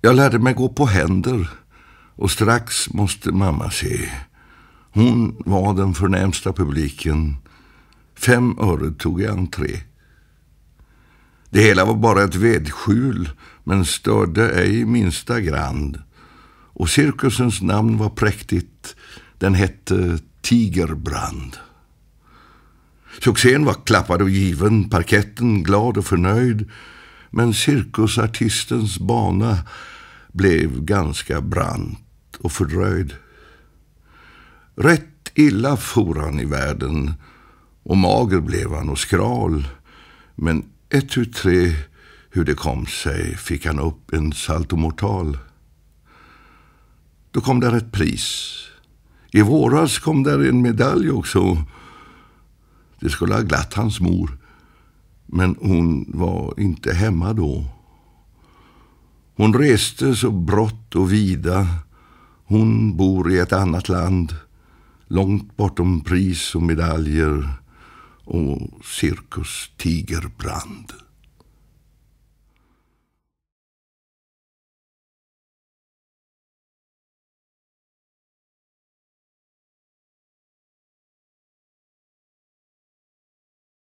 Jag lärde mig gå på händer och strax måste mamma se. Hon var den förnämsta publiken. Fem öre tog i entré. Det hela var bara ett vedskjul men störde ej minsta grand. Och cirkusens namn var präktigt. Den hette Tigerbrand. Succén var klappad och given, parketten glad och förnöjd. Men cirkusartistens bana blev ganska brant och fördröjd. Rätt illa for han i världen och mager blev han och skral. Men ett, tu, tre, hur det kom sig fick han upp en saltomortal. Då kom där ett pris. I våras kom där en medalj också. Det skulle ha glatt hans mor. Men hon var inte hemma då. Hon reste så brått och vida. Hon bor i ett annat land, långt bortom pris och medaljer och cirkus Tigerbrand.